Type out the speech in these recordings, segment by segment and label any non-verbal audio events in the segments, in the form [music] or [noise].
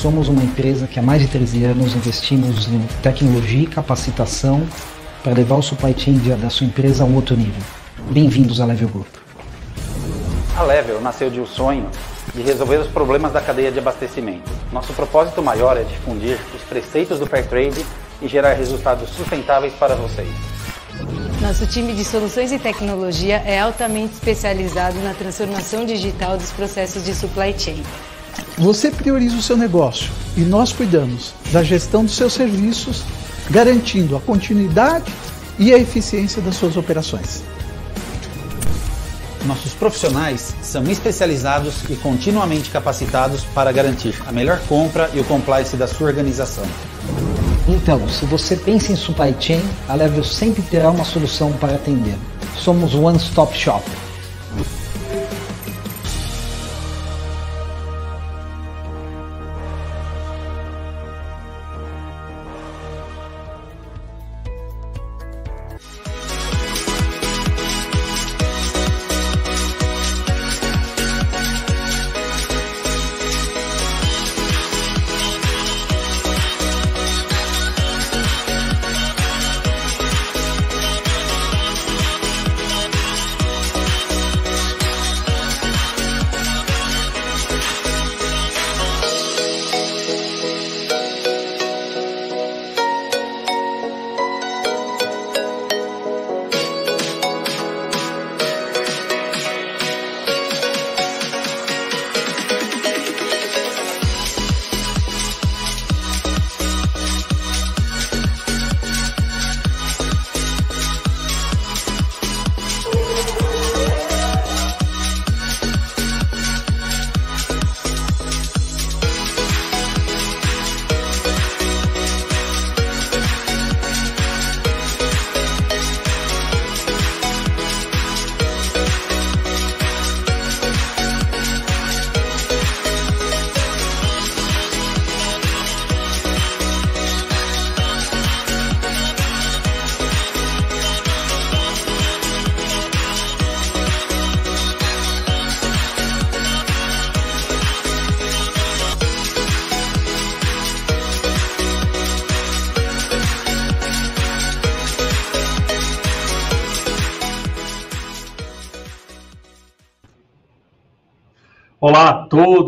Somos uma empresa que há mais de 13 anos investimos em tecnologia e capacitação para levar o supply chain da sua empresa a um outro nível. Bem-vindos à Level Group. A Level nasceu de um sonho de resolver os problemas da cadeia de abastecimento. Nosso propósito maior é difundir os preceitos do Fair Trade e gerar resultados sustentáveis para vocês. Nosso time de soluções e tecnologia é altamente especializado na transformação digital dos processos de supply chain. Você prioriza o seu negócio e nós cuidamos da gestão dos seus serviços, garantindo a continuidade e a eficiência das suas operações. Nossos profissionais são especializados e continuamente capacitados para garantir a melhor compra e o compliance da sua organização. Então, se você pensa em supply chain, a Level sempre terá uma solução para atender. Somos One Stop Shop.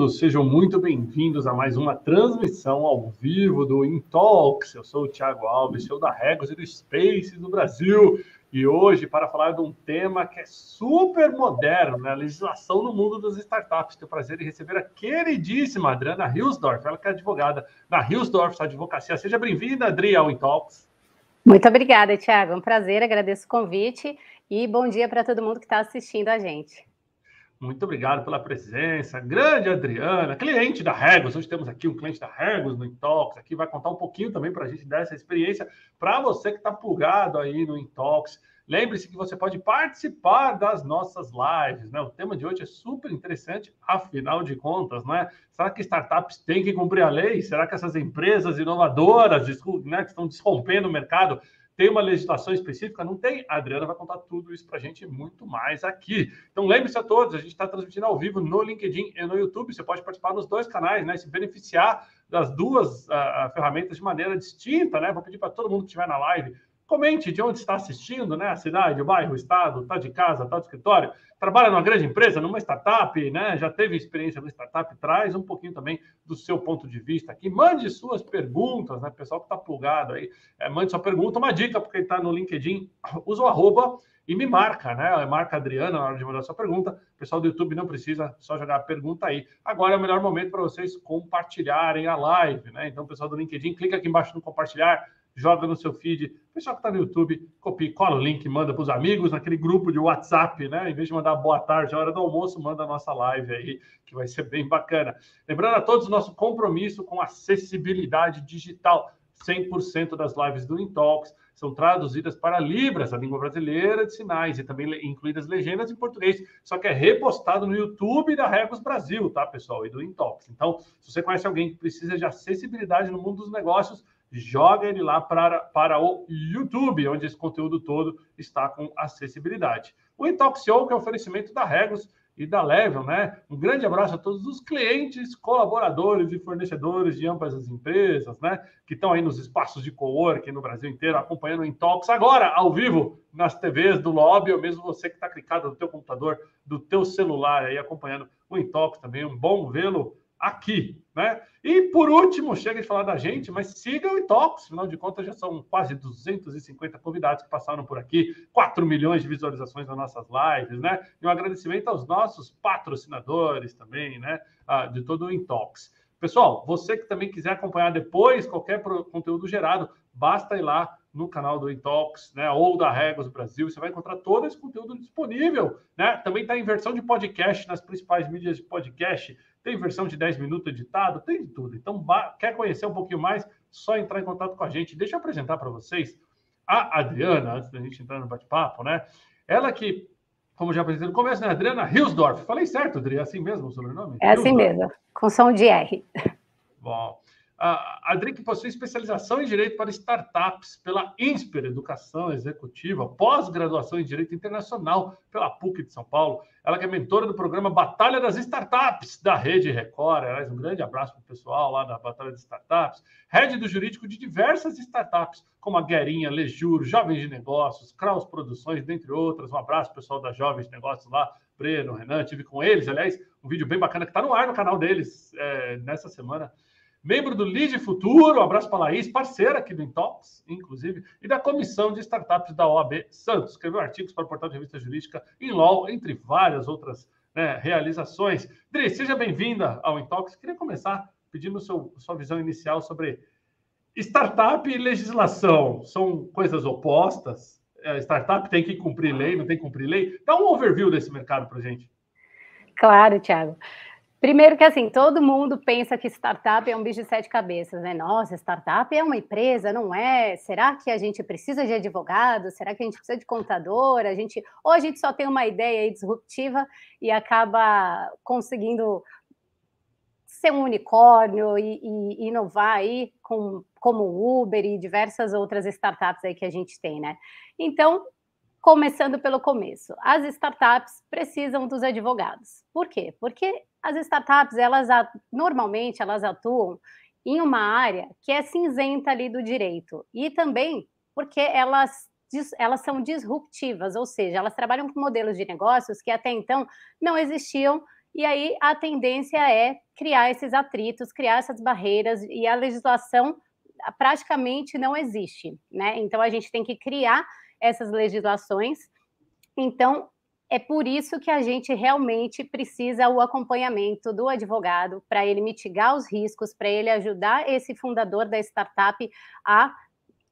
todos, sejam muito bem-vindos a mais uma transmissão ao vivo do Intalks. Eu sou o Thiago Alves, sou da Regos e do Space do Brasil. E hoje, para falar de um tema que é super moderno, né? a legislação no mundo das startups. Tenho o prazer de receber a queridíssima Adriana Hilsdorf, ela que é advogada na Hilsdorf Advocacia. Seja bem-vinda, Adri, ao Intalks. Muito obrigada, Thiago. É um prazer, agradeço o convite e bom dia para todo mundo que está assistindo a gente. Muito obrigado pela presença. Grande Adriana, cliente da Regos. Hoje temos aqui um cliente da Regos no Intox. Aqui vai contar um pouquinho também para a gente dessa experiência para você que está plugado aí no Intox. Lembre-se que você pode participar das nossas lives, né? O tema de hoje é super interessante, afinal de contas, né? Será que startups têm que cumprir a lei? Será que essas empresas inovadoras né, que estão desrompendo o mercado tem uma legislação específica? Não tem? A Adriana vai contar tudo isso para a gente e muito mais aqui. Então lembre-se a todos, a gente está transmitindo ao vivo no LinkedIn e no YouTube. Você pode participar nos dois canais, né? Se beneficiar das duas uh, ferramentas de maneira distinta, né? Vou pedir para todo mundo que estiver na live Comente de onde está assistindo, né? A cidade, o bairro, o estado, está de casa, está do escritório, trabalha numa grande empresa, numa startup, né? Já teve experiência numa startup, traz um pouquinho também do seu ponto de vista aqui. Mande suas perguntas, né? Pessoal que está plugado aí, é, mande sua pergunta, uma dica, porque está no LinkedIn, [coughs] usa o arroba e me marca, né? É, marca a Adriana na hora de mandar sua pergunta. O pessoal do YouTube não precisa só jogar a pergunta aí. Agora é o melhor momento para vocês compartilharem a live, né? Então, pessoal do LinkedIn, clica aqui embaixo no compartilhar joga no seu feed. O pessoal que está no YouTube, copia, cola o link, manda para os amigos, naquele grupo de WhatsApp, né? Em vez de mandar boa tarde, hora do almoço, manda a nossa live aí, que vai ser bem bacana. Lembrando a todos nosso compromisso com acessibilidade digital. 100% das lives do Intox são traduzidas para Libras, a língua brasileira de sinais, e também incluídas legendas em português, só que é repostado no YouTube da Regos Brasil, tá, pessoal? E do Intox. Então, se você conhece alguém que precisa de acessibilidade no mundo dos negócios, joga ele lá para, para o YouTube, onde esse conteúdo todo está com acessibilidade. O Intoxio, que é o oferecimento da Regos e da Level, né? Um grande abraço a todos os clientes, colaboradores e fornecedores de ambas as empresas, né? Que estão aí nos espaços de co-work no Brasil inteiro, acompanhando o Intox agora, ao vivo, nas TVs do lobby, ou mesmo você que está clicado no teu computador, do teu celular aí, acompanhando o Intox também. Um bom vê-lo aqui, né? E por último, chega de falar da gente, mas sigam o Intox. afinal de contas já são quase 250 convidados que passaram por aqui, 4 milhões de visualizações nas nossas lives, né? E um agradecimento aos nossos patrocinadores também, né? Ah, de todo o Intox. Pessoal, você que também quiser acompanhar depois qualquer conteúdo gerado, basta ir lá no canal do Intox, né, ou da Regos Brasil, você vai encontrar todo esse conteúdo disponível, né? Também está em versão de podcast nas principais mídias de podcast, tem versão de 10 minutos editada, tem de tudo. Então, quer conhecer um pouquinho mais? Só entrar em contato com a gente. Deixa eu apresentar para vocês a Adriana, antes da gente entrar no bate-papo, né? Ela que, como já apresentei no começo, né? Adriana Hilsdorf. Falei certo, Adri? É assim mesmo o sobrenome? É assim Hilsdorf. mesmo, com som de R. Bom. A, Drink possui especialização em direito para startups pela INSPER, Educação Executiva, pós-graduação em Direito Internacional pela PUC de São Paulo. Ela que é mentora do programa Batalha das Startups da Rede Record. Aliás, um grande abraço para o pessoal lá da Batalha das Startups. Rede do Jurídico de diversas startups, como a Guerinha, Lejuro, Jovens de Negócios, Kraus Produções, dentre outras. Um abraço, pessoal da Jovens de Negócios lá, Breno, Renan, tive com eles. Aliás, um vídeo bem bacana que está no ar no canal deles é, nessa semana membro do Lead Futuro, um abraço para a Laís, parceira aqui do Intox, inclusive, e da Comissão de Startups da OAB Santos. Escreveu artigos para o portal de revista jurídica em LOL, entre várias outras né, realizações. Dri, seja bem-vinda ao Intox. Queria começar pedindo seu, sua visão inicial sobre startup e legislação. São coisas opostas? É, startup tem que cumprir lei, não tem que cumprir lei? Dá um overview desse mercado para gente. Claro, Thiago. Primeiro que assim, todo mundo pensa que startup é um bicho de sete cabeças, né? Nossa, startup é uma empresa, não é? Será que a gente precisa de advogado? Será que a gente precisa de contador? A gente, ou a gente só tem uma ideia disruptiva e acaba conseguindo ser um unicórnio e, e inovar aí com, como Uber e diversas outras startups aí que a gente tem, né? Então, Começando pelo começo, as startups precisam dos advogados. Por quê? Porque as startups, elas normalmente elas atuam em uma área que é cinzenta ali do direito e também porque elas elas são disruptivas, ou seja, elas trabalham com modelos de negócios que até então não existiam e aí a tendência é criar esses atritos, criar essas barreiras e a legislação praticamente não existe, né? Então a gente tem que criar essas legislações. Então, é por isso que a gente realmente precisa o acompanhamento do advogado para ele mitigar os riscos, para ele ajudar esse fundador da startup a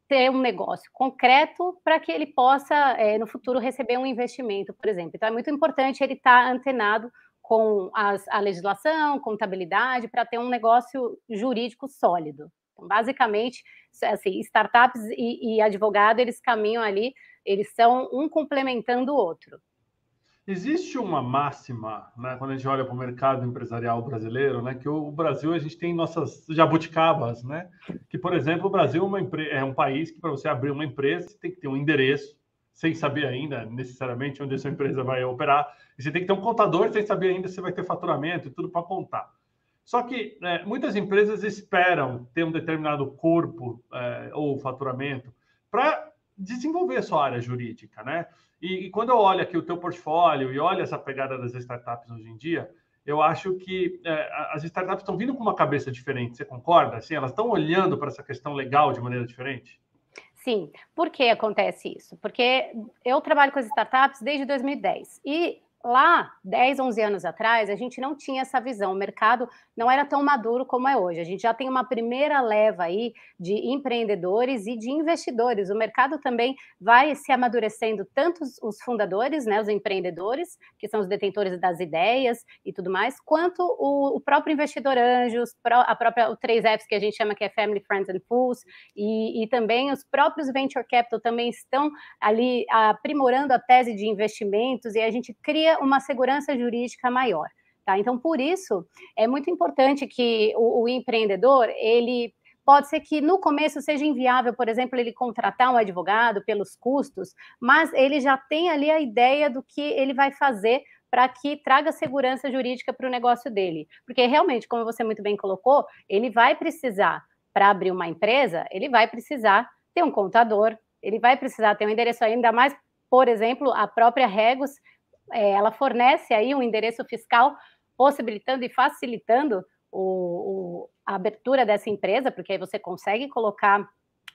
ter um negócio concreto para que ele possa, é, no futuro, receber um investimento, por exemplo. Então, é muito importante ele estar tá antenado com as, a legislação, contabilidade, para ter um negócio jurídico sólido. Basicamente, assim, startups e, e advogado, eles caminham ali, eles são um complementando o outro. Existe uma máxima, né, quando a gente olha para o mercado empresarial brasileiro, né, que o Brasil a gente tem nossas jabuticabas, né? Que por exemplo, o Brasil é, é um país que para você abrir uma empresa você tem que ter um endereço, sem saber ainda necessariamente onde a sua empresa vai operar, e você tem que ter um contador sem saber ainda se vai ter faturamento e tudo para contar. Só que né, muitas empresas esperam ter um determinado corpo é, ou faturamento para desenvolver sua área jurídica, né? E, e, quando eu olho aqui o teu portfólio e olho essa pegada das startups hoje em dia, eu acho que é, as startups estão vindo com uma cabeça diferente. Você concorda? Assim, elas estão olhando para essa questão legal de maneira diferente? Sim. Por que acontece isso? Porque eu trabalho com as startups desde 2010 e Lá, 10, 11 anos atrás, a gente não tinha essa visão, o mercado não era tão maduro como é hoje. A gente já tem uma primeira leva aí de empreendedores e de investidores. O mercado também vai se amadurecendo, tanto os fundadores, né, os empreendedores, que são os detentores das ideias e tudo mais, quanto o, o próprio investidor anjos, a própria, o 3Fs que a gente chama que é Family, Friends and Fools, e, e também os próprios Venture Capital também estão ali aprimorando a tese de investimentos e a gente cria uma segurança jurídica maior. Tá? Então, por isso, é muito importante que o, o empreendedor, ele Pode ser que no começo seja inviável, por exemplo, ele contratar um advogado pelos custos, mas ele já tem ali a ideia do que ele vai fazer para que traga segurança jurídica para o negócio dele. Porque realmente, como você muito bem colocou, ele vai precisar, para abrir uma empresa, ele vai precisar ter um contador, ele vai precisar ter um endereço, ainda mais, por exemplo, a própria Regos é, ela fornece aí um endereço fiscal possibilitando e facilitando o, o, a abertura dessa empresa, porque aí você consegue colocar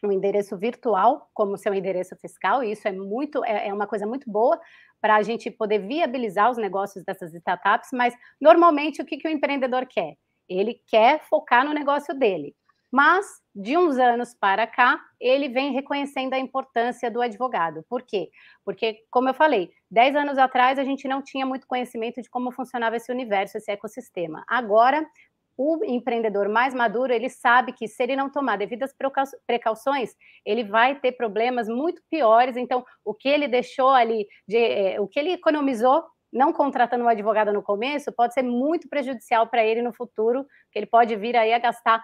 um endereço virtual como seu endereço fiscal, e isso é muito é, é uma coisa muito boa para a gente poder viabilizar os negócios dessas startups, mas normalmente o que, que o empreendedor quer? Ele quer focar no negócio dele. Mas, de uns anos para cá, ele vem reconhecendo a importância do advogado. Por quê? Porque, como eu falei, 10 anos atrás a gente não tinha muito conhecimento de como funcionava esse universo, esse ecossistema. Agora, o empreendedor mais maduro, ele sabe que se ele não tomar devidas precauções, ele vai ter problemas muito piores. Então, o que ele deixou ali, de, é, o que ele economizou não contratando um advogado no começo, pode ser muito prejudicial para ele no futuro, que ele pode vir aí a gastar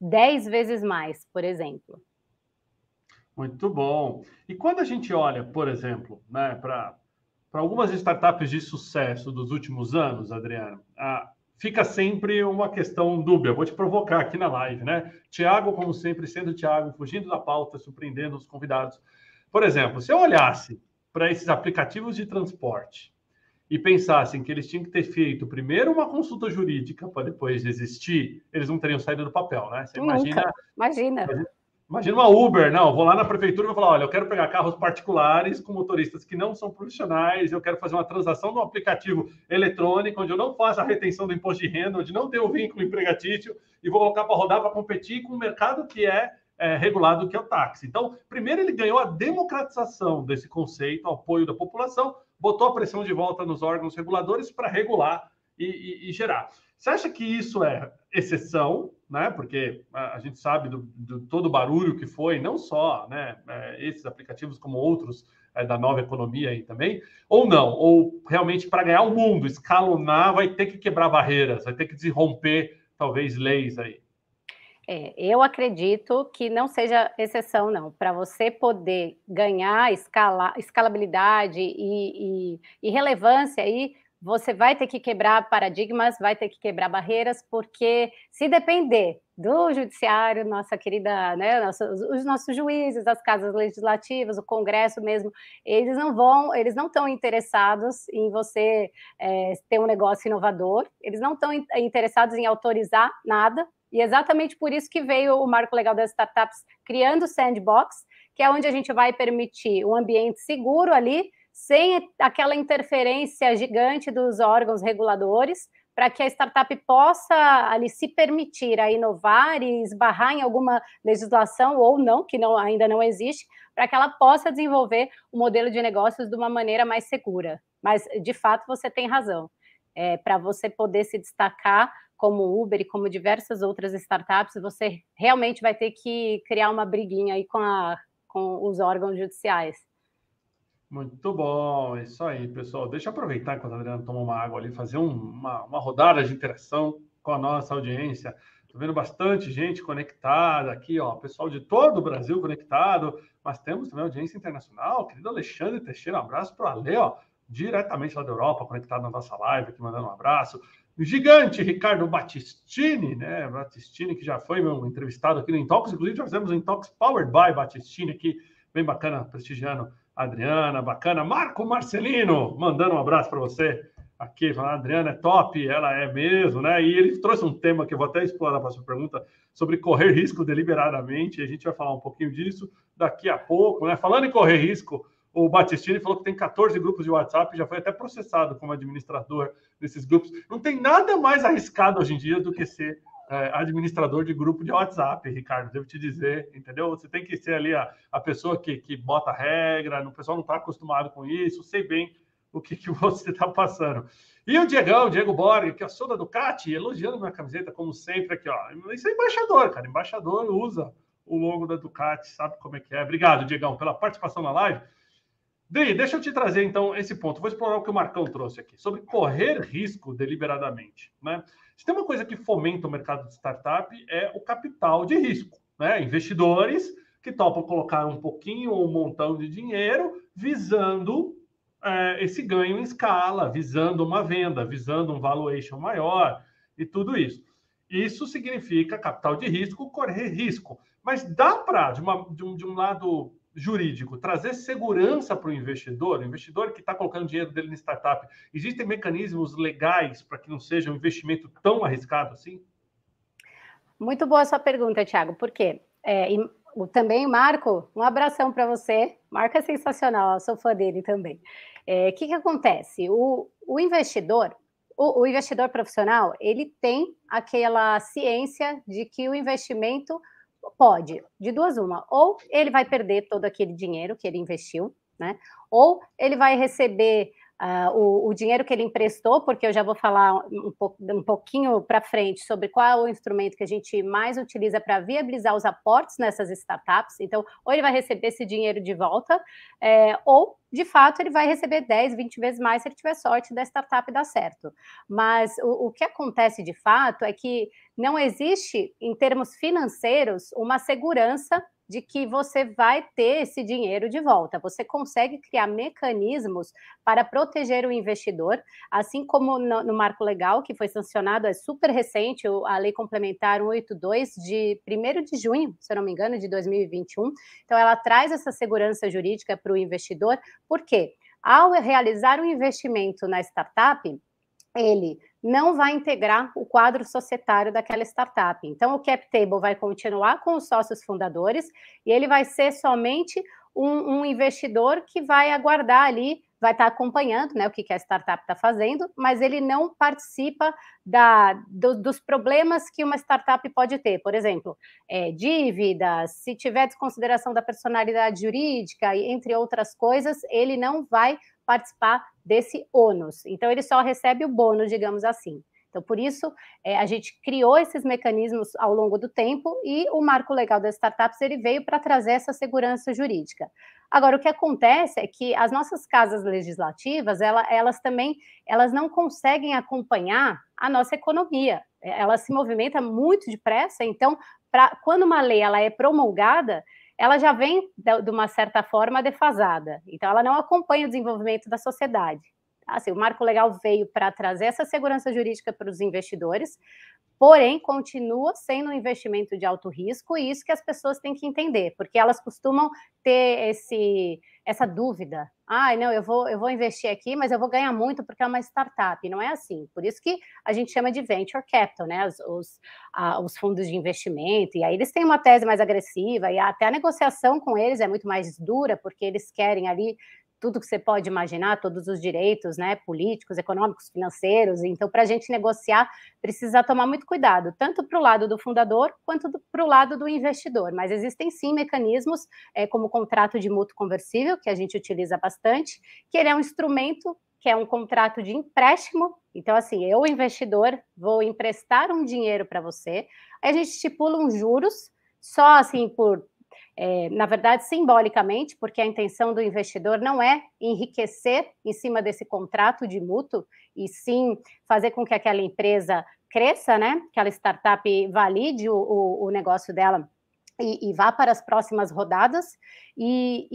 10 vezes mais, por exemplo. Muito bom. E quando a gente olha, por exemplo, né, para algumas startups de sucesso dos últimos anos, Adriano, a, fica sempre uma questão dúbia. Vou te provocar aqui na live, né? Tiago, como sempre, sendo Tiago, fugindo da pauta, surpreendendo os convidados. Por exemplo, se eu olhasse para esses aplicativos de transporte, e pensassem que eles tinham que ter feito primeiro uma consulta jurídica para depois desistir, eles não teriam saído do papel, né? Você imagina, imagina. Imagina uma Uber, não, vou lá na prefeitura e vou falar, olha, eu quero pegar carros particulares com motoristas que não são profissionais, eu quero fazer uma transação no aplicativo eletrônico, onde eu não faço a retenção do imposto de renda, onde não tenho vínculo empregatício, e vou colocar para rodar para competir com o um mercado que é é, regulado que é o táxi. Então, primeiro ele ganhou a democratização desse conceito, o apoio da população botou a pressão de volta nos órgãos reguladores para regular e, e, e, gerar. Você acha que isso é exceção, né? Porque a, gente sabe do, do todo o barulho que foi, não só né, é, esses aplicativos, como outros é, da nova economia aí também, ou não? Ou realmente para ganhar o mundo, escalonar, vai ter que quebrar barreiras, vai ter que desromper talvez leis aí? É, eu acredito que não seja exceção, não. Para você poder ganhar escala, escalabilidade e, e, e relevância aí, você vai ter que quebrar paradigmas, vai ter que quebrar barreiras, porque se depender do judiciário, nossa querida, né, nossos, os nossos juízes, as casas legislativas, o Congresso mesmo, eles não vão, eles não estão interessados em você é, ter um negócio inovador, eles não estão interessados em autorizar nada, e exatamente por isso que veio o Marco Legal das Startups criando o Sandbox, que é onde a gente vai permitir um ambiente seguro ali, sem aquela interferência gigante dos órgãos reguladores, para que a startup possa ali se permitir a inovar e esbarrar em alguma legislação ou não, que não, ainda não existe, para que ela possa desenvolver o modelo de negócios de uma maneira mais segura. Mas, de fato, você tem razão. É, para você poder se destacar, como Uber e como diversas outras startups, você realmente vai ter que criar uma briguinha aí com, a, com os órgãos judiciais. Muito bom, isso aí, pessoal. Deixa eu aproveitar enquanto a Adriana toma uma água ali, fazer uma, uma rodada de interação com a nossa audiência. Estou vendo bastante gente conectada aqui, ó, pessoal de todo o Brasil conectado, mas temos também audiência internacional. Querido Alexandre Teixeira, um abraço para o Ale, ó, diretamente lá da Europa, conectado na nossa live, aqui mandando um abraço gigante Ricardo Battistini, né? Battistini, que já foi meu entrevistado aqui no Intox, inclusive já fizemos um Intox Powered by Battistini aqui, bem bacana, prestigiando a Adriana, bacana. Marco Marcelino, mandando um abraço para você aqui, falando, a Adriana é top, ela é mesmo, né? E ele trouxe um tema que eu vou até explorar para a sua pergunta, sobre correr risco deliberadamente, a gente vai falar um pouquinho disso daqui a pouco, né? Falando em correr risco, o Batistini falou que tem 14 grupos de WhatsApp, já foi até processado como administrador desses grupos. Não tem nada mais arriscado hoje em dia do que ser é, administrador de grupo de WhatsApp, Ricardo, devo te dizer, entendeu? Você tem que ser ali a, a pessoa que, que bota regra, o pessoal não está acostumado com isso, sei bem o que, que [laughs] você está passando. E o Diegão, o Diego Borg, que é sou da Ducati, elogiando minha camiseta, como sempre, aqui, ó. Isso é embaixador, cara. Embaixador usa o logo da Ducati, sabe como é que é. Obrigado, Diegão, pela participação na live. Dri, deixa eu te trazer então esse ponto. Vou explorar o que o Marcão trouxe aqui sobre correr risco deliberadamente. Né? Se tem uma coisa que fomenta o mercado de startup é o capital de risco. Né? Investidores que topam colocar um pouquinho ou um montão de dinheiro visando é, esse ganho em escala, visando uma venda, visando um valuation maior e tudo isso. Isso significa capital de risco, correr risco. Mas dá para, de, de, um, de um lado jurídico, trazer segurança para o investidor, o investidor que está colocando dinheiro dele na startup, existem mecanismos legais para que não seja um investimento tão arriscado assim? Muito boa sua pergunta, Thiago, porque é, e, também, Marco, um abração para você. Marco é sensacional, eu sou fã dele também. O é, que, que acontece? O, o investidor, o, o investidor profissional, ele tem aquela ciência de que o investimento pode, de duas uma, ou ele vai perder todo aquele dinheiro que ele investiu, né? Ou ele vai receber uh, o, o, dinheiro que ele emprestou, porque eu já vou falar um, po um pouquinho para frente sobre qual é o instrumento que a gente mais utiliza para viabilizar os aportes nessas startups. Então, ou ele vai receber esse dinheiro de volta, é, ou de fato ele vai receber 10, 20 vezes mais se ele tiver sorte da startup dar certo. Mas o, o que acontece de fato é que não existe, em termos financeiros, uma segurança de que você vai ter esse dinheiro de volta. Você consegue criar mecanismos para proteger o investidor, assim como no, no marco legal, que foi sancionado, é super recente, a Lei Complementar 182, de 1 de junho, se eu não me engano, de 2021. Então, ela traz essa segurança jurídica para o investidor, por quê? Ao realizar um investimento na startup, ele não vai integrar o quadro societário daquela startup. Então, o cap table vai continuar com os sócios fundadores e ele vai ser somente um, um investidor que vai aguardar ali vai estar tá acompanhando né, o que, a startup está fazendo, mas ele não participa da, do, dos problemas que uma startup pode ter. Por exemplo, é, dívidas, se tiver desconsideração da personalidade jurídica, entre outras coisas, ele não vai participar desse ônus. Então, ele só recebe o bônus, digamos assim. Então, por isso, é, a gente criou esses mecanismos ao longo do tempo e o marco legal das startups ele veio para trazer essa segurança jurídica. Agora, o que acontece é que as nossas casas legislativas, ela, elas também elas não conseguem acompanhar a nossa economia. É, ela se movimenta muito depressa, então, pra, quando uma lei ela é promulgada, ela já vem de, de uma certa forma defasada. Então, ela não acompanha o desenvolvimento da sociedade. Assim, o marco legal veio para trazer essa segurança jurídica para os investidores, porém continua sendo um investimento de alto risco e isso que as pessoas têm que entender, porque elas costumam ter esse essa dúvida. Ah, não, eu vou eu vou investir aqui, mas eu vou ganhar muito porque é uma startup. Não é assim. Por isso que a gente chama de venture capital, né? Os os, os fundos de investimento e aí eles têm uma tese mais agressiva e até a negociação com eles é muito mais dura porque eles querem ali tudo que você pode imaginar, todos os direitos, né, políticos, econômicos, financeiros. Então, para a gente negociar, precisa tomar muito cuidado, tanto para o lado do fundador quanto para o lado do investidor. Mas existem sim mecanismos, é, como o contrato de mútuo conversível, que a gente utiliza bastante, que ele é um instrumento que é um contrato de empréstimo. Então, assim, eu, investidor, vou emprestar um dinheiro para você, aí a gente estipula uns juros, só assim por é, na verdade, simbolicamente, porque a intenção do investidor não é enriquecer em cima desse contrato de mútuo, e sim fazer com que aquela empresa cresça, né? aquela startup valide o, o, o negócio dela e, e, vá para as próximas rodadas. E,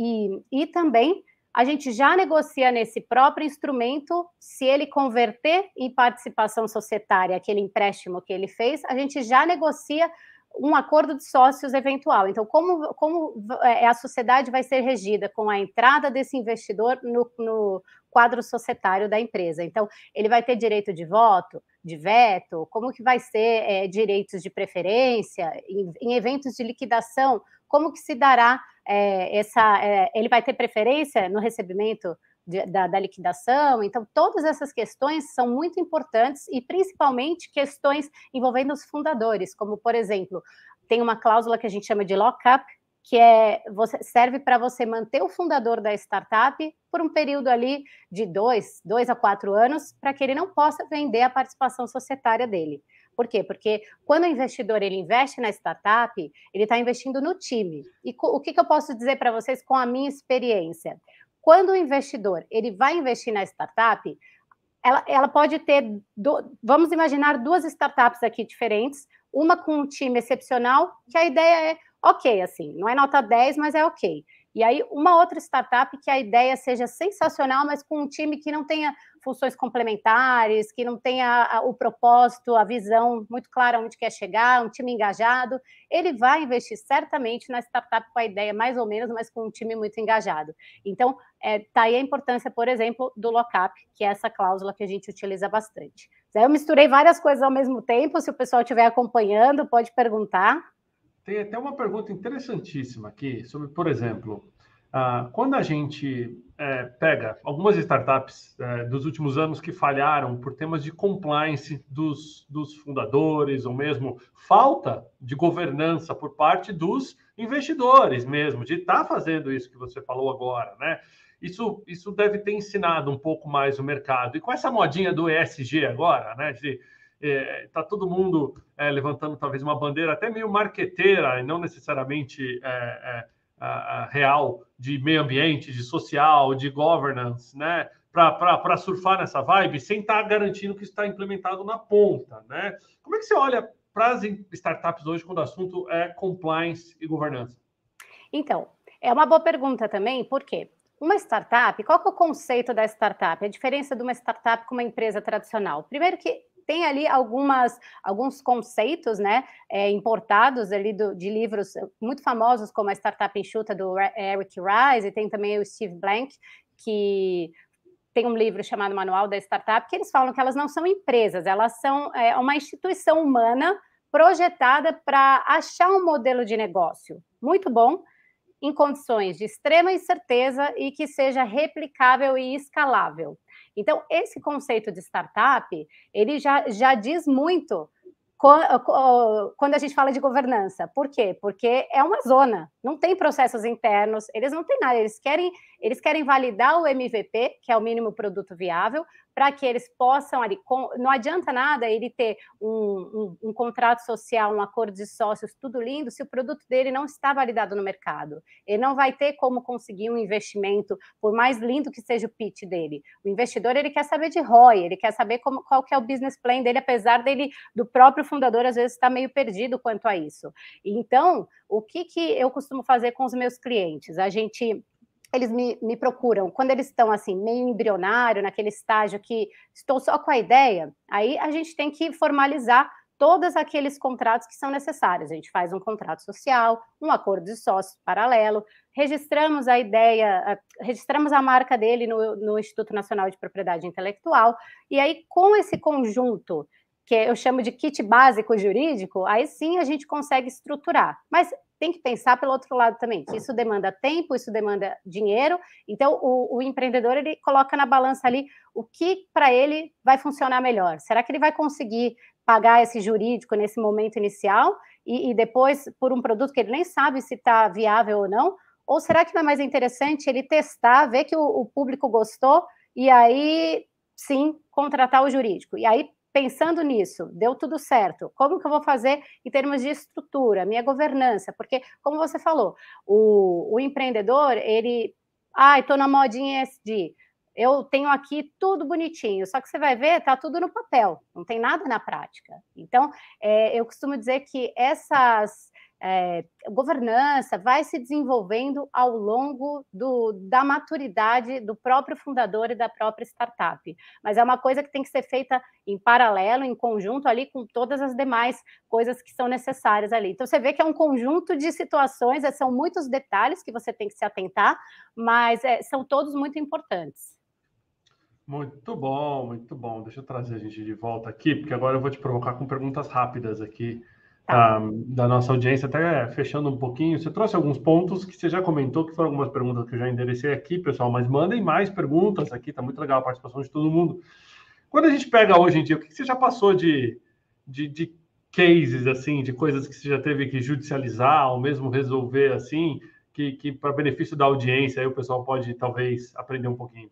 e, e também a gente já negocia nesse próprio instrumento, se ele converter em participação societária aquele empréstimo que ele fez, a gente já negocia um acordo de sócios eventual. Então, como, como é, é, a sociedade vai ser regida com a entrada desse investidor no, no quadro societário da empresa? Então, ele vai ter direito de voto, de veto, como que vai ser é, direitos de preferência em, em, eventos de liquidação? Como que se dará é, essa? É, ele vai ter preferência no recebimento de, da, da, liquidação. Então, todas essas questões são muito importantes e principalmente questões envolvendo os fundadores, como, por exemplo, tem uma cláusula que a gente chama de lock-up, que é, você, serve para você manter o fundador da startup por um período ali de dois, dois a quatro anos, para que ele não possa vender a participação societária dele. Por quê? Porque quando o investidor ele investe na startup, ele está investindo no time. E o que, que eu posso dizer para vocês com a minha experiência? Quando o investidor ele vai investir na startup, ela, ela pode ter, do, vamos imaginar duas startups aqui diferentes, uma com um time excepcional, que a ideia é ok, assim, não é nota 10, mas é ok. E aí, uma outra startup que a ideia seja sensacional, mas com um time que não tenha funções complementares, que não tenha o propósito, a visão muito clara onde quer chegar, um time engajado, ele vai investir certamente na startup com a ideia mais ou menos, mas com um time muito engajado. Então, está é, tá aí a importância, por exemplo, do lockup, que é essa cláusula que a gente utiliza bastante. Eu misturei várias coisas ao mesmo tempo, se o pessoal estiver acompanhando, pode perguntar. Tem até uma pergunta interessantíssima aqui sobre, por exemplo, ah, quando a gente é, pega algumas startups é, dos últimos anos que falharam por temas de compliance dos, dos fundadores, ou mesmo falta de governança por parte dos investidores mesmo, de estar tá fazendo isso que você falou agora, né? Isso, isso deve ter ensinado um pouco mais o mercado. E com essa modinha do ESG agora, né? De, é, tá todo mundo é, levantando talvez uma bandeira até meio marqueteira e não necessariamente é, é, real de meio ambiente, de social, de governance, né? Para surfar nessa vibe sem estar tá garantindo que está implementado na ponta, né? Como é que você olha para as startups hoje quando o assunto é compliance e governança? Então, é uma boa pergunta também, porque Uma startup, qual que é o conceito da startup? A diferença de uma startup com uma empresa tradicional? Primeiro que tem ali algumas, alguns conceitos né, é, importados ali do, de livros muito famosos, como a Startup Enxuta, do Eric Rice, e tem também o Steve Blank, que tem um livro chamado Manual da Startup, que eles falam que elas não são empresas, elas são é, uma instituição humana projetada para achar um modelo de negócio muito bom, em condições de extrema incerteza e que seja replicável e escalável. Então, esse conceito de startup, ele já, já diz muito quando a gente fala de governança. Por quê? Porque é uma zona, não tem processos internos, eles não têm nada, eles querem, eles querem validar o MVP, que é o mínimo produto viável, para que eles possam ali. Com, não adianta nada ele ter um, um, um, contrato social, um acordo de sócios, tudo lindo, se o produto dele não está validado no mercado. Ele não vai ter como conseguir um investimento, por mais lindo que seja o pitch dele. O investidor ele quer saber de ROI, ele quer saber como, qual que é o business plan dele, apesar dele do próprio fundador às vezes estar tá meio perdido quanto a isso. Então, o que que eu costumo fazer com os meus clientes? A gente eles me, me procuram. Quando eles estão assim, meio embrionário, naquele estágio que estou só com a ideia, aí a gente tem que formalizar todos aqueles contratos que são necessários. A gente faz um contrato social, um acordo de sócios paralelo, registramos a ideia, registramos a marca dele no, no Instituto Nacional de Propriedade Intelectual, e aí, com esse conjunto que eu chamo de kit básico jurídico, aí sim a gente consegue estruturar. Mas tem que pensar pelo outro lado também, que isso demanda tempo, isso demanda dinheiro. Então, o, o empreendedor ele coloca na balança ali o que para ele vai funcionar melhor. Será que ele vai conseguir pagar esse jurídico nesse momento inicial e, e depois por um produto que ele nem sabe se está viável ou não? Ou será que não é mais interessante ele testar, ver que o, o público gostou e aí sim contratar o jurídico? E aí pensando nisso, deu tudo certo. Como que eu vou fazer em termos de estrutura, minha governança? Porque, como você falou, o, o empreendedor, ele. Ah, estou na modinha SD. Eu tenho aqui tudo bonitinho, só que você vai ver, tá tudo no papel, não tem nada na prática. Então, é, eu costumo dizer que essas é, governança vai se desenvolvendo ao longo do, da maturidade do próprio fundador e da própria startup. Mas é uma coisa que tem que ser feita em paralelo, em conjunto ali com todas as demais coisas que são necessárias ali. Então você vê que é um conjunto de situações, eh, são muitos detalhes que você tem que se atentar, mas é, são todos muito importantes. Muito bom, muito bom. Deixa eu trazer a gente de volta aqui, porque agora eu vou te provocar com perguntas rápidas aqui Tá. Um, da nossa audiência, até fechando um pouquinho, você trouxe alguns pontos que você já comentou, que foram algumas perguntas que eu já enderecei aqui, pessoal, mas mandem mais perguntas aqui, tá muito legal a participação de todo mundo. Quando a gente pega hoje em dia, o que você já passou de, de, de cases, assim, de coisas que você já teve que judicializar ou mesmo resolver, assim, que, que para benefício da audiência, aí o pessoal pode talvez aprender um pouquinho?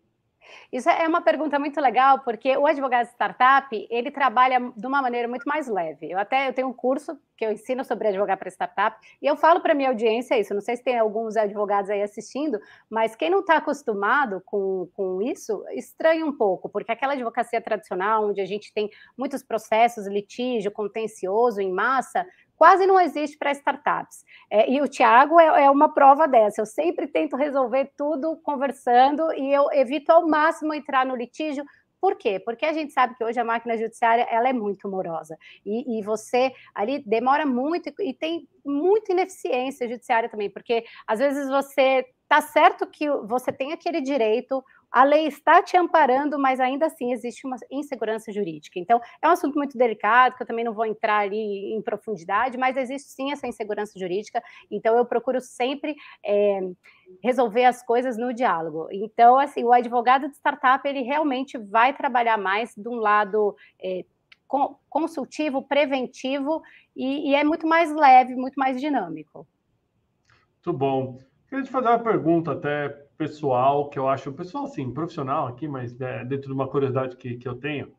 Isso é uma pergunta muito legal, porque o advogado startup, ele trabalha de uma maneira muito mais leve. Eu até eu tenho um curso que eu ensino sobre advogar para startup, e eu falo para minha audiência isso, não sei se tem alguns advogados aí assistindo, mas quem não está acostumado com, com isso, estranha um pouco, porque aquela advocacia tradicional, onde a gente tem muitos processos, litígio, contencioso, em massa, quase não existe para startups. É, e o Tiago é, é, uma prova dessa. Eu sempre tento resolver tudo conversando e eu evito ao máximo entrar no litígio. Por quê? Porque a gente sabe que hoje a máquina judiciária ela é muito morosa e, e você ali demora muito e tem muita ineficiência judiciária também, porque às vezes você tá certo que você tem aquele direito, a lei está te amparando, mas ainda assim existe uma insegurança jurídica. Então, é um assunto muito delicado, que eu também não vou entrar ali em profundidade, mas existe sim essa insegurança jurídica, então eu procuro sempre. É, resolver as coisas no diálogo. Então, assim, o advogado de startup ele realmente vai trabalhar mais de um lado é, consultivo, preventivo e, e, é muito mais leve, muito mais dinâmico. Muito bom. Queria te fazer uma pergunta até pessoal que eu acho, pessoal assim, profissional aqui, mas né, dentro de uma curiosidade que, que eu tenho,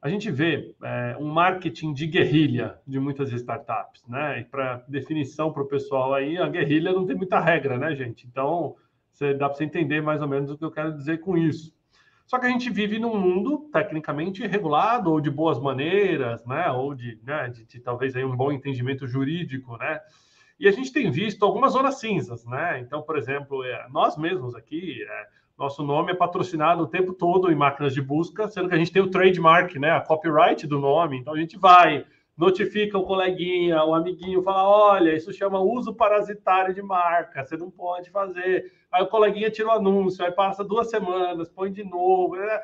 a gente vê é, um marketing de guerrilha de muitas startups, né? E para definição para o pessoal aí, a guerrilha não tem muita regra, né, gente? Então, você dá para você entender mais ou menos o que eu quero dizer com isso. Só que a gente vive num mundo tecnicamente regulado ou de boas maneiras, né? Ou de, né, de, de talvez aí um bom entendimento jurídico, né? E a gente tem visto algumas zonas cinzas, né? Então, por exemplo, é, nós mesmos aqui, é, nosso nome é patrocinado o tempo todo em máquinas de busca, sendo que a gente tem o trademark, né? A copyright do nome. Então a gente vai, notifica o coleguinha, o amiguinho, fala: olha, isso chama uso parasitário de marca, você não pode fazer. Aí o coleguinha tira o anúncio, aí passa duas semanas, põe de novo. Né?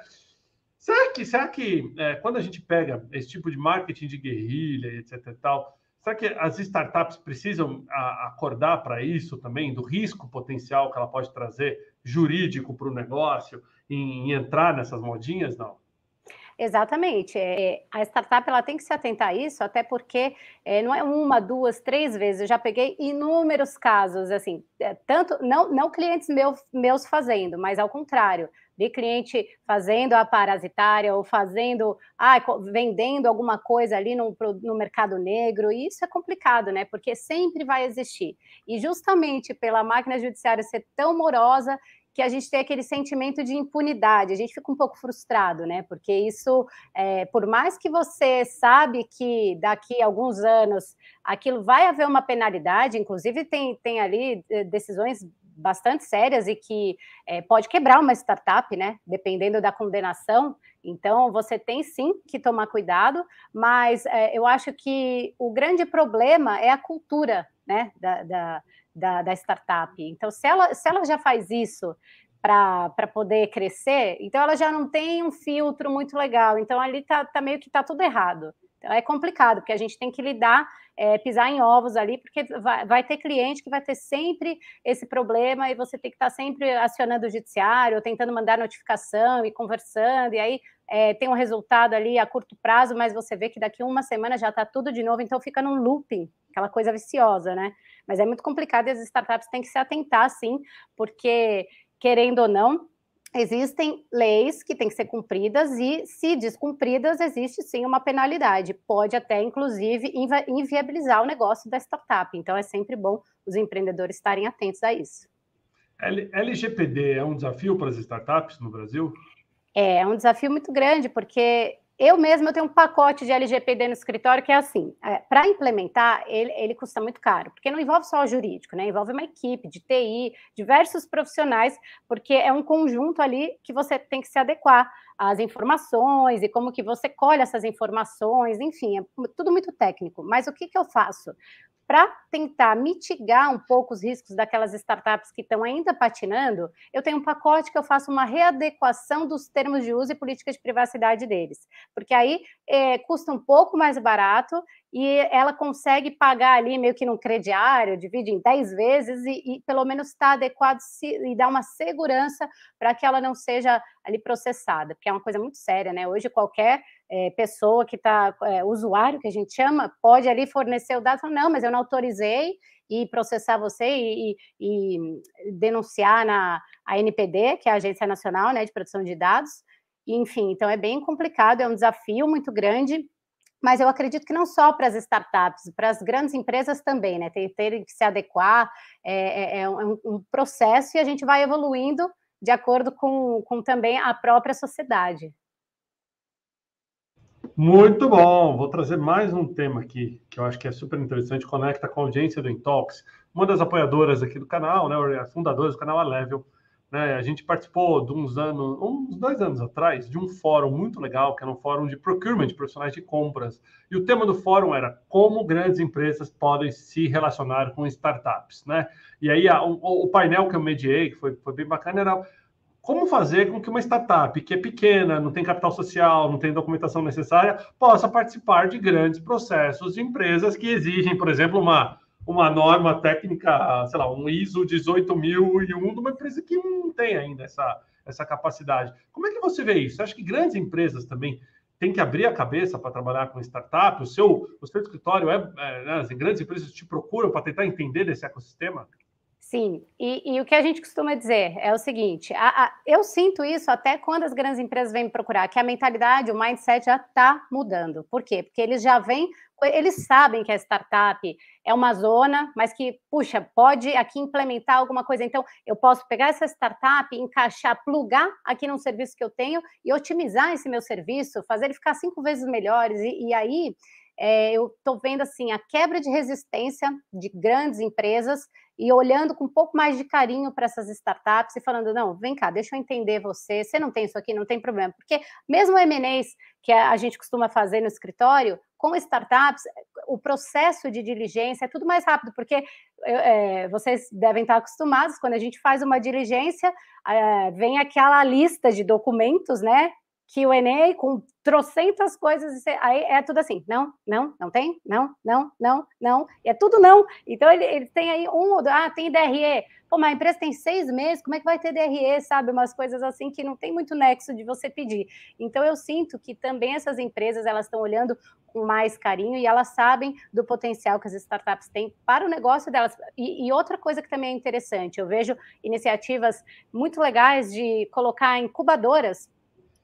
Será que, será que é, quando a gente pega esse tipo de marketing de guerrilha, etc. e tal, Será que as startups precisam acordar para isso também, do risco potencial que ela pode trazer jurídico para o negócio, em, em entrar nessas modinhas? Não. Exatamente. É, é, a startup ela tem que se atentar a isso, até porque é, não é uma, duas, três vezes. Eu já peguei inúmeros casos, assim, é, tanto não, não clientes meus fazendo, mas ao contrário, de cliente fazendo a parasitária ou fazendo, ah, vendendo alguma coisa ali no, no mercado negro. E isso é complicado, né? Porque sempre vai existir. E justamente pela máquina judiciária ser tão morosa, que a gente tem aquele sentimento de impunidade, a gente fica um pouco frustrado, né? Porque isso, é, por mais que você sabe que daqui a alguns anos aquilo vai haver uma penalidade, inclusive tem, tem ali eh, decisões bastante sérias e que é, pode quebrar uma startup, né? Dependendo da condenação. Então, você tem sim que tomar cuidado, mas é, eu acho que o grande problema é a cultura, né? Da, da, da, da startup. Então, se ela, se ela já faz isso para poder crescer, então ela já não tem um filtro muito legal. Então, ali tá, tá meio que tá tudo errado. Então é complicado, porque a gente tem que lidar, é, pisar em ovos ali, porque vai, vai, ter cliente que vai ter sempre esse problema e você tem que estar sempre acionando o judiciário, tentando mandar notificação e conversando, e aí é, tem um resultado ali a curto prazo, mas você vê que daqui uma semana já está tudo de novo, então fica num looping, aquela coisa viciosa, né? Mas é muito complicado e as startups têm que se atentar, sim, porque querendo ou não, existem leis que têm que ser cumpridas e, se descumpridas, existe sim uma penalidade. Pode até, inclusive, invi inviabilizar o negócio da startup. Então, é sempre bom os empreendedores estarem atentos a isso. LGPD é um desafio para as startups no Brasil? É, é um desafio muito grande, porque eu mesma eu tenho um pacote de LGPD no escritório que é assim, é, para implementar, ele, ele, custa muito caro, porque não envolve só o jurídico, né? Envolve uma equipe de TI, diversos profissionais, porque é um conjunto ali que você tem que se adequar às informações e como que você colhe essas informações, enfim, é tudo muito técnico. Mas o que, que eu faço? para tentar mitigar um pouco os riscos daquelas startups que estão ainda patinando, eu tenho um pacote que eu faço uma readequação dos termos de uso e política de privacidade deles. Porque aí é, custa um pouco mais barato e ela consegue pagar ali meio que num crediário, divide em 10 vezes e, e pelo menos está adequado se, e dá uma segurança para que ela não seja ali processada, porque é uma coisa muito séria, né? Hoje qualquer é, pessoa que está, é, usuário que a gente chama, pode ali fornecer o dado, não, mas eu não autorizei e processar você e, e, e denunciar na ANPD, que é a Agência Nacional né, de Proteção de Dados. enfim, então é bem complicado, é um desafio muito grande mas eu acredito que não só para as startups, para as grandes empresas também, né? Terem ter que se adequar, é, é, é, é um, um, processo e a gente vai evoluindo de acordo com, com também a própria sociedade. Muito bom. Vou trazer mais um tema aqui que eu acho que é super interessante, conecta com a audiência do Intox, uma das apoiadoras aqui do canal, né, a fundadora do canal A Level. Né, a gente participou de uns anos, uns dois anos atrás, de um fórum muito legal, que era um fórum de procurement, de profissionais de compras. E o tema do fórum era como grandes empresas podem se relacionar com startups, né? E aí a, o, o, painel que eu mediei, que foi, foi bem bacana, era como fazer com que uma startup que é pequena, não tem capital social, não tem documentação necessária, possa participar de grandes processos de empresas que exigem, por exemplo, uma, uma norma técnica, sei lá, um ISO 18001 de uma empresa que não tem ainda essa, essa capacidade. Como é que você vê isso? Você acha que grandes empresas também têm que abrir a cabeça para trabalhar com startup? O seu, o seu escritório, é, é né, as grandes empresas te procuram para tentar entender desse ecossistema? Sim, e, e, o que a gente costuma dizer é o seguinte: a, a, eu sinto isso até quando as grandes empresas vêm me procurar, que a mentalidade, o mindset já está mudando. Por quê? Porque eles já vêm, eles sabem que a startup é uma zona, mas que, puxa, pode aqui implementar alguma coisa. Então, eu posso pegar essa startup, encaixar, plugar aqui num serviço que eu tenho e otimizar esse meu serviço, fazer ele ficar cinco vezes melhores. e, e aí. É, eu estou vendo assim a quebra de resistência de grandes empresas e olhando com um pouco mais de carinho para essas startups e falando, não, vem cá, deixa eu entender você, você não tem isso aqui, não tem problema. Porque mesmo o que a gente costuma fazer no escritório, com startups, o processo de diligência é tudo mais rápido, porque é, vocês devem estar acostumados, quando a gente faz uma diligência, é, vem aquela lista de documentos, né? que o QA com trocentas coisas, aí é tudo assim, não, não, não tem, não, não, não, não, é tudo não. Então ele, ele tem aí um ou ah, tem DRE. Pô, mas a empresa tem seis meses, como é que vai ter DRE, sabe? Umas coisas assim que não tem muito nexo de você pedir. Então eu sinto que também essas empresas, elas estão olhando com mais carinho e elas sabem do potencial que as startups têm para o negócio delas. E, e outra coisa que também é interessante, eu vejo iniciativas muito legais de colocar incubadoras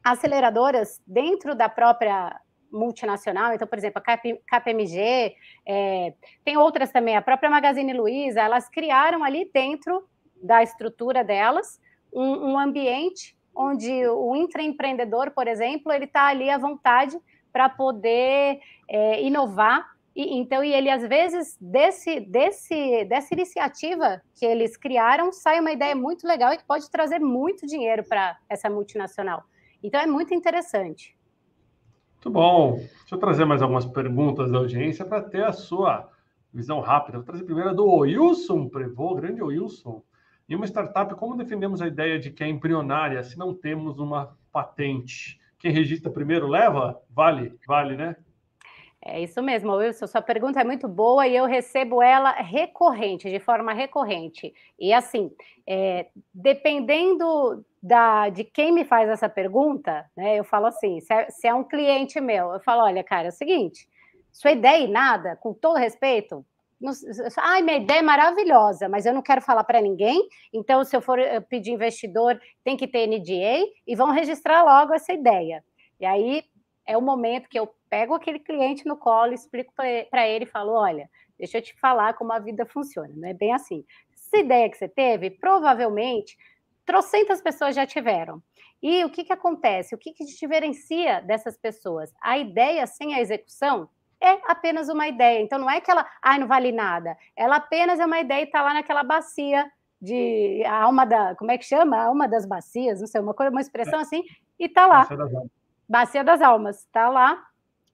aceleradoras dentro da própria multinacional, então, por exemplo, a KPMG, é, tem outras também, a própria Magazine Luiza, elas criaram ali dentro da estrutura delas um, um ambiente onde o intraempreendedor, por exemplo, ele está ali à vontade para poder é, inovar. E, então, e ele, às vezes, desse, desse, dessa iniciativa que eles criaram, sai uma ideia muito legal e que pode trazer muito dinheiro para essa multinacional. Então é muito interessante. Muito bom. Deixa eu trazer mais algumas perguntas da audiência para ter a sua visão rápida. Vou trazer a primeira do Wilson Prevô, grande Wilson. Em uma startup, como defendemos a ideia de que é embrionária se não temos uma patente? Quem registra primeiro leva? Vale, vale, né? É isso mesmo, Wilson. Sua pergunta é muito boa e eu recebo ela recorrente, de forma recorrente. E assim, é, dependendo da, de quem me faz essa pergunta, né? Eu falo assim: se é, se é um cliente meu, eu falo, olha, cara, é o seguinte, sua ideia e nada, com todo respeito, não, ai, minha ideia é maravilhosa, mas eu não quero falar para ninguém. Então, se eu for eh, pedir investidor, tem que ter NDA e vão registrar logo essa ideia. E aí é o momento que eu pego aquele cliente no colo, explico para ele e falo: olha, deixa eu te falar como a vida funciona. Não é bem assim. Essa ideia que você teve, provavelmente trocentas pessoas já tiveram. E o que, que acontece? O que, que diferencia dessas pessoas? A ideia sem a execução é apenas uma ideia. Então não é que ela, ai, ah, não vale nada. Ela apenas é uma ideia e está lá naquela bacia de a alma da, como é que chama? A alma das bacias, não sei, uma coisa, uma expressão assim, e está lá. Bacia das almas. Bacia das almas, está lá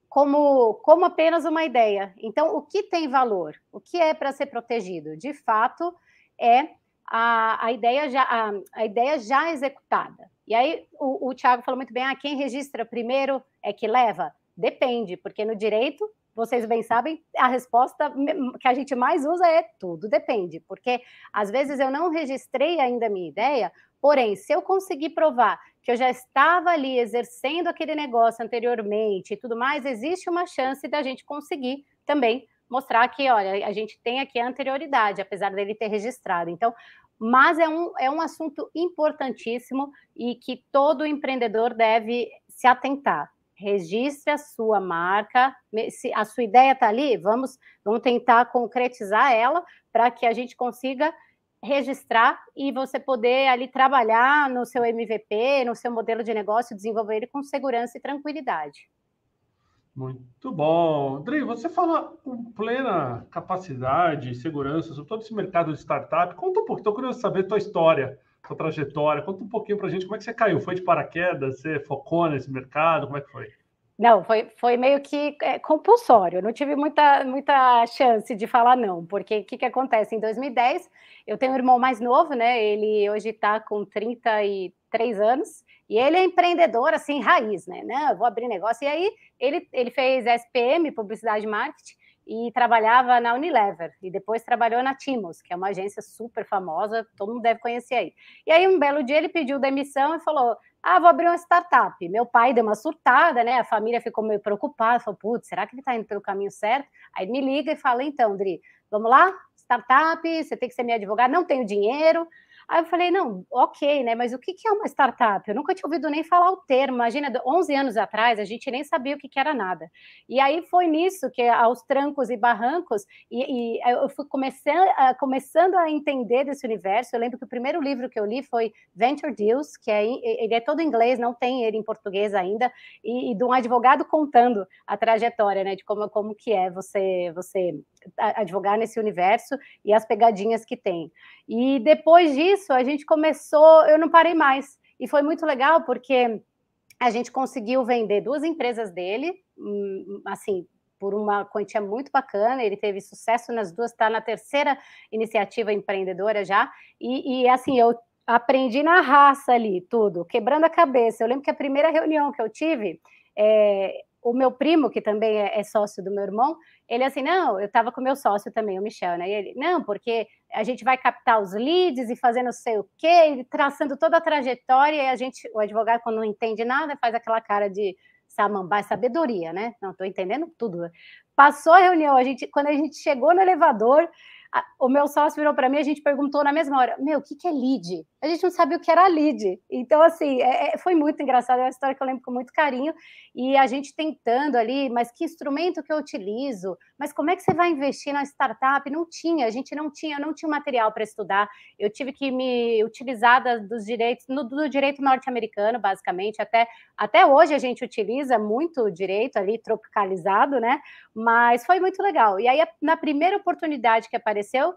como, como apenas uma ideia. Então, o que tem valor? O que é para ser protegido? De fato, é a, a, ideia, já, a, a ideia já executada. E aí o, o Tiago falou muito bem: ah, quem registra primeiro é que leva? Depende, porque no direito, vocês bem sabem, a resposta que a gente mais usa é tudo depende, porque às vezes eu não registrei ainda a minha ideia, porém, se eu conseguir provar que eu já estava ali exercendo aquele negócio anteriormente e tudo mais, existe uma chance da gente conseguir também mostrar que, olha, a gente tem aqui a anterioridade, apesar dele ter registrado. Então, mas é um, é um assunto importantíssimo e que todo empreendedor deve se atentar. Registre a sua marca, se a sua ideia está ali, vamos, vamos tentar concretizar ela para que a gente consiga registrar e você poder ali trabalhar no seu MVP, no seu modelo de negócio, desenvolver ele com segurança e tranquilidade. Muito bom. Dri, você fala com plena capacidade e segurança sobre todo esse mercado de startup. Conta um pouco, estou curioso de saber a tua história, tua trajetória. Conta um pouquinho para a gente como é que você caiu. Foi de paraquedas? Você focou nesse mercado? Como é que foi? Não, foi, foi meio que é, compulsório. Eu não tive muita, muita chance de falar não, porque o que, que acontece? Em 2010, eu tenho um irmão mais novo, né? Ele hoje está com 33 anos e ele é empreendedor, assim, raiz, né? Não, vou abrir negócio. E aí, ele, ele fez SPM, Publicidade e Marketing, e trabalhava na Unilever e depois trabalhou na Timos, que é uma agência super famosa, todo mundo deve conhecer aí. E aí um belo dia ele pediu demissão e falou: "Ah, vou abrir uma startup". Meu pai deu uma surtada, né? A família ficou meio preocupada, falou: "Putz, será que ele está indo pelo caminho certo?". Aí me liga e fala: "Então, Dri, vamos lá? Startup, você tem que ser minha advogada, não tenho dinheiro". Aí eu falei, não, ok, né? Mas o que é uma startup? Eu nunca tinha ouvido nem falar o termo. Imagina, 11 anos atrás, a gente nem sabia o que era nada. E aí foi nisso que, aos trancos e barrancos, e, e eu fui começando, começando a entender desse universo. Eu lembro que o primeiro livro que eu li foi Venture Deals, que é, ele é todo em inglês, não tem ele em português ainda, e, e de um advogado contando a trajetória, né? De como, como que é você, você advogar nesse universo e as pegadinhas que tem. E depois disso, isso, a gente começou, eu não parei mais. E foi muito legal porque a gente conseguiu vender duas empresas dele, hum, assim, por uma quantia muito bacana. Ele teve sucesso nas duas, está na terceira iniciativa empreendedora já. E, e, assim, eu aprendi na raça ali tudo, quebrando a cabeça. Eu lembro que a primeira reunião que eu tive, é, o meu primo, que também é, é, sócio do meu irmão, ele é assim, não, eu estava com meu sócio também, o Michel, né? E ele, não, porque a gente vai captar os leads e fazer não sei o quê, traçando toda a trajetória, e a gente, o advogado, quando não entende nada, faz aquela cara de samambaia, é sabedoria, né? Não, estou entendendo tudo. Né? Passou a reunião, a gente, quando a gente chegou no elevador, a, o meu sócio virou para mim, a gente perguntou na mesma hora, meu, o que, que é lead? A gente não sabia o que era lead. Então, assim, é, é foi muito engraçado, é uma história que eu lembro com muito carinho. E a gente tentando ali, mas que instrumento que eu utilizo? mas como é que você vai investir na startup? Não tinha, a gente não tinha, não tinha material para estudar. Eu tive que me utilizar dos direitos, no, do direito norte-americano, basicamente. Até, até hoje a gente utiliza muito o direito ali tropicalizado, né? Mas foi muito legal. E aí, na primeira oportunidade que apareceu,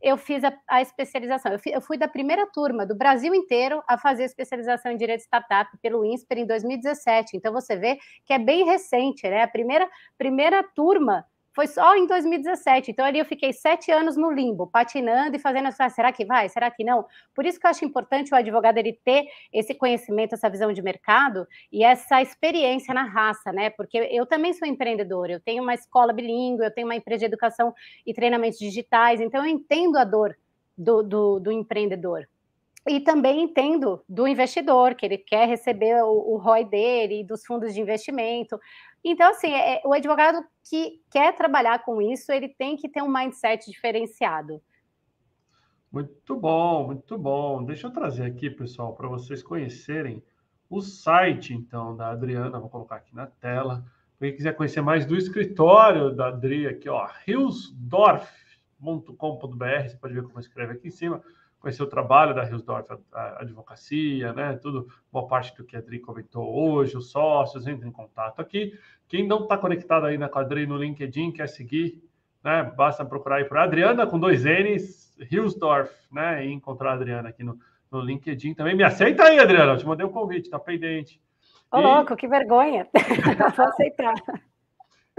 eu fiz a, a especialização. Eu fui, eu, fui da primeira turma do Brasil inteiro a fazer especialização em direito de startup pelo INSPER em 2017. Então você vê que é bem recente, né? A primeira, primeira turma foi só em 2017. Então, ali eu fiquei sete anos no limbo, patinando e fazendo essa. Ah, será que vai? Será que não? Por isso que eu acho importante o advogado ele ter esse conhecimento, essa visão de mercado e essa experiência na raça, né? Porque eu também sou empreendedora, eu tenho uma escola bilíngue, eu tenho uma empresa de educação e treinamentos digitais, então eu entendo a dor do, do, do empreendedor e também entendo do investidor, que ele quer receber o, o ROI dele, e dos fundos de investimento, então, assim, é, é, o advogado que quer trabalhar com isso, ele tem que ter um mindset diferenciado. Muito bom, muito bom. Deixa eu trazer aqui, pessoal, para vocês conhecerem o site, então, da Adriana. Vou colocar aqui na tela. quem quiser conhecer mais do escritório da Adri, aqui, ó, riosdorf.com.br. Você pode ver como escreve aqui em cima conhecer o trabalho da Hilsdorf Advocacia, né? Tudo, boa parte do que a Adri comentou hoje, os sócios, entre em contato aqui. Quem não está conectado ainda com a Adri no LinkedIn, quer seguir, né? Basta procurar aí por Adriana com dois N's, Hilsdorf, né? E encontrar a Adriana aqui no, no LinkedIn também. Me aceita aí, Adriana, eu te mandei o um convite, tá pendente. Ô, e... louco, que vergonha. [laughs] Vou aceitar.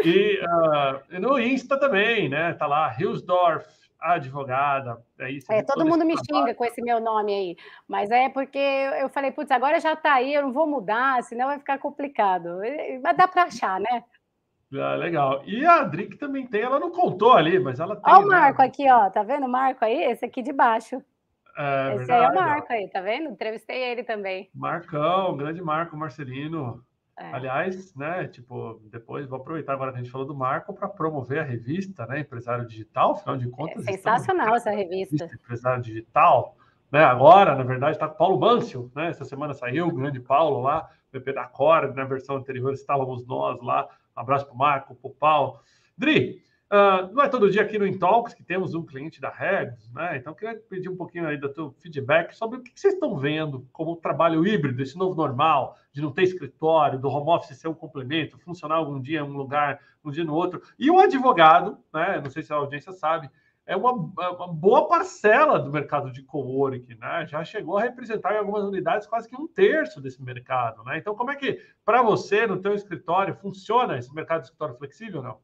E uh, no Insta também, né? Tá lá, Hilsdorf, advogada. É isso. é, todo, todo mundo me trabalho. xinga com esse meu nome aí, mas é porque eu falei, putz, agora já está aí, eu não vou mudar, senão vai ficar complicado. Mas dá para achar, né? Ah, legal. E a que também tem, ela não contou ali, mas ela tem. Olha o né? Marco né? aqui, ó. Tá vendo o Marco aí? Esse aqui de baixo. É, é Esse verdade. aí é o Marco aí, tá vendo? Entrevistei ele também. Marcão, grande Marco Marcelino. É. Aliás, né, tipo, depois vou aproveitar agora que a gente falou do Marco para promover a revista, né, Empresário Digital, afinal de contas. É sensacional estamos... essa revista. Empresário Digital, né, agora, na verdade, está com Paulo Mâncio, né, essa semana saiu o grande Paulo lá, PP da Core, na versão anterior estávamos nós lá, um abraço para o Marco, para o Paulo. Dri, Uh, não é todo dia aqui no Intalks que temos um cliente da Regos, né? Então, queria pedir um pouquinho aí do teu feedback sobre o que vocês estão vendo como o trabalho híbrido, esse novo normal, de não ter escritório, do home office ser um complemento, funcionar algum dia em um lugar, um dia no outro. E o advogado, né? Não sei se a audiência sabe, é uma, é uma boa parcela do mercado de co-work, né? Já chegou a representar em algumas unidades quase que um terço desse mercado, né? Então, como é que, para você, no teu escritório, funciona esse mercado de escritório flexível não?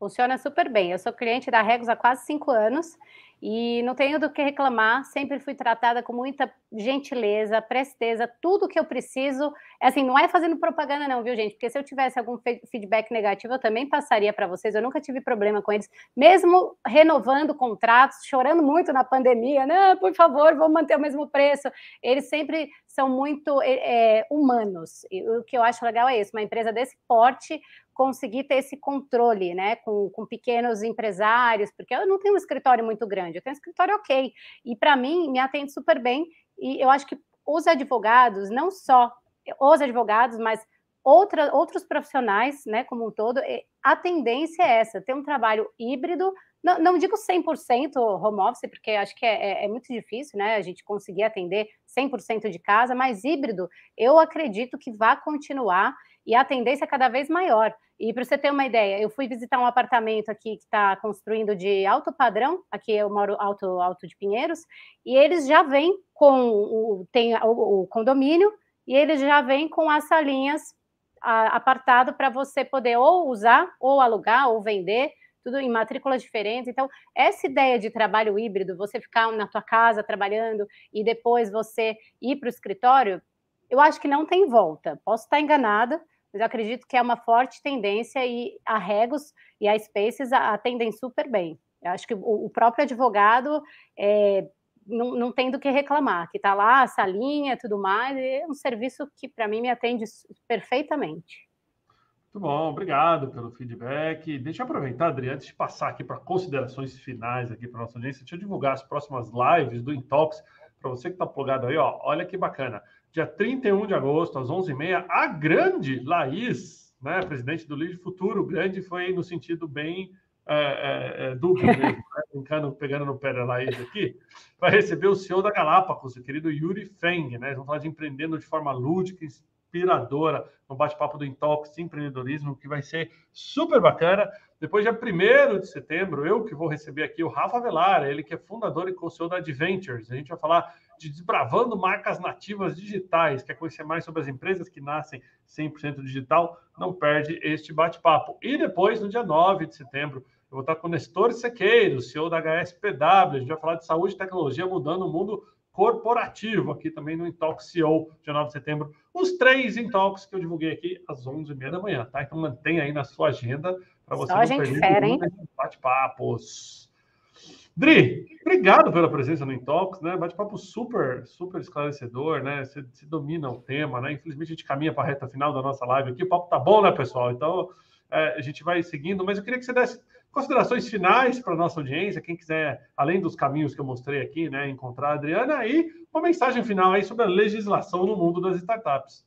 Funciona super bem. Eu sou cliente da Regos há quase cinco anos e não tenho do que reclamar. Sempre fui tratada com muita gentileza, presteza, tudo que eu preciso é assim, não é fazendo propaganda, não, viu, gente? Porque se eu tivesse algum feedback negativo, eu também passaria para vocês. Eu nunca tive problema com eles, mesmo renovando contratos, chorando muito na pandemia, né? Por favor, vamos manter o mesmo preço. Eles sempre são muito é, é, humanos. E o que eu acho legal é isso, uma empresa desse porte conseguir ter esse controle, né, com, com pequenos empresários, porque eu não tenho um escritório muito grande, eu tenho um escritório ok, e para mim me atende super bem, e eu acho que os advogados não só os advogados, mas outra, outros profissionais, né, como um todo, a tendência é essa, ter um trabalho híbrido, não, não digo 100% home office, porque acho que é, é, é, muito difícil, né, a gente conseguir atender 100% de casa, mas híbrido, eu acredito que vai continuar e a tendência é cada vez maior. E para você ter uma ideia, eu fui visitar um apartamento aqui que está construindo de alto padrão, aqui eu moro alto, alto de Pinheiros, e eles já vêm com o, tem o, o condomínio e ele já vem com as salinhas apartado para você poder ou usar, ou alugar, ou vender, tudo em matrículas diferentes. Então, essa ideia de trabalho híbrido, você ficar na tua casa trabalhando e depois você ir para o escritório, eu acho que não tem volta. Posso estar enganada, mas acredito que é uma forte tendência e a Regos e a Spaces atendem super bem. Eu acho que o, próprio advogado é, não, não tem do que reclamar, que está lá, a salinha tudo mais, e é um serviço que para mim me atende perfeitamente. Muito bom, obrigado pelo feedback. Deixa eu aproveitar, Adriano, antes de passar aqui para considerações finais aqui para nossa audiência, deixa eu divulgar as próximas lives do Intox para você que está plugado aí, ó, olha que bacana. Dia 31 de agosto, às 11h30, a grande Laís, né, presidente do Livre Futuro, grande foi no sentido bem é, é, duplo mesmo brincando, pegando no pé da Laís aqui, vai receber o CEO da Galápagos, o querido Yuri Feng, né? Vamos falar de empreendendo de forma lúdica, inspiradora, no um bate-papo do Intox Empreendedorismo, que vai ser super bacana. Depois, dia 1 de setembro, eu que vou receber aqui o Rafa Velar, ele que é fundador e co-CEO da Adventures. A gente vai falar de desbravando marcas nativas digitais. Quer conhecer mais sobre as empresas que nascem 100% digital? Não perde este bate-papo. E depois, no dia 9 de setembro, eu vou estar com o Nestor Sequeiro, CEO da HSPW. A gente vai falar de saúde e tecnologia mudando o mundo corporativo aqui também no Intox CEO, dia 9 de setembro. Os três Intox que eu divulguei aqui às 11h30 da manhã, tá? Então mantenha aí na sua agenda para você Só não a gente fera, hein? bate-papos. Dri, obrigado pela presença no Intox, né? Bate-papo super, super esclarecedor, né? Você, você domina o tema, né? Infelizmente a gente caminha para a reta final da nossa live aqui. O papo tá bom, né, pessoal? Então é, a gente vai seguindo, mas eu queria que você desse Considerações finais para a nossa audiência, quem quiser, além dos caminhos que eu mostrei aqui, né, encontrar a Adriana, e uma mensagem final aí sobre a legislação no mundo das startups.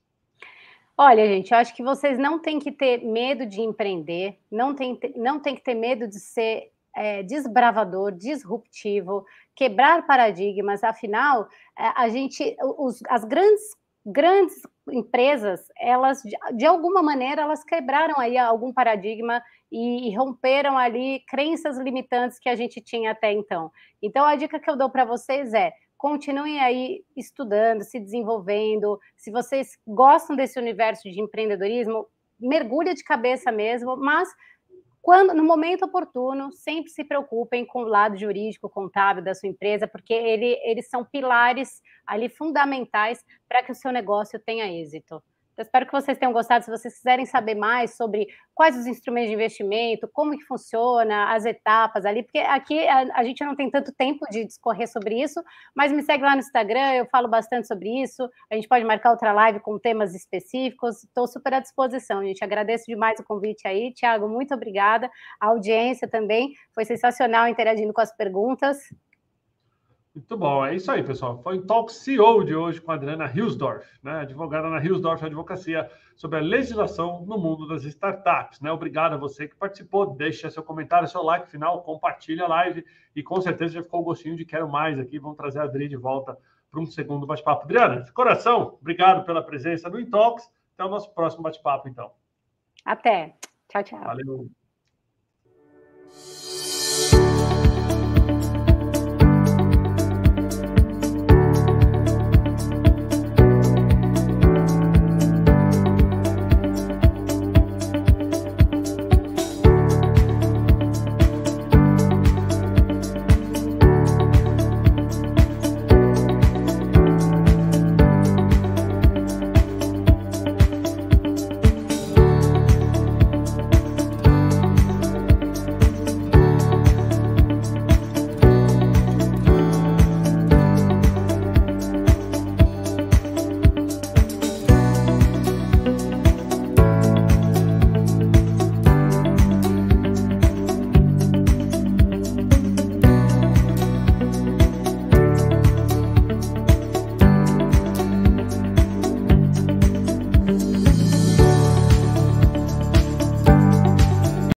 Olha, gente, eu acho que vocês não têm que ter medo de empreender, não tem, não tem que ter medo de ser é, desbravador, disruptivo, quebrar paradigmas. Afinal, é, a gente, os, as grandes grandes empresas, elas de alguma maneira elas quebraram aí algum paradigma e, romperam ali crenças limitantes que a gente tinha até então. Então, a dica que eu dou para vocês é continuem aí estudando, se desenvolvendo. Se vocês gostam desse universo de empreendedorismo, mergulhe de cabeça mesmo, mas quando no momento oportuno, sempre se preocupem com o lado jurídico, contábil da sua empresa, porque ele, eles são pilares ali fundamentais para que o seu negócio tenha êxito espero que vocês tenham gostado. Se vocês quiserem saber mais sobre quais os instrumentos de investimento, como que funciona, as etapas ali, porque aqui a, a gente não tem tanto tempo de discorrer sobre isso, mas me segue lá no Instagram, eu falo bastante sobre isso. A gente pode marcar outra live com temas específicos. Estou super à disposição, gente. Agradeço demais o convite aí. Tiago, muito obrigada. A audiência também foi sensacional interagindo com as perguntas. Muito bom, é isso aí, pessoal. Foi o Talk CEO de hoje com a Adriana Hilsdorf, né? advogada na Hilsdorf Advocacia, sobre a legislação no mundo das startups. Né? Obrigado a você que participou. Deixa seu comentário, seu like final, compartilha a live e com certeza já ficou o gostinho de quero mais aqui. Vamos trazer a Adri de volta para um segundo bate-papo. Adriana, de coração, obrigado pela presença no Intox. Até o nosso próximo bate-papo, então. Até. Tchau, tchau. Valeu.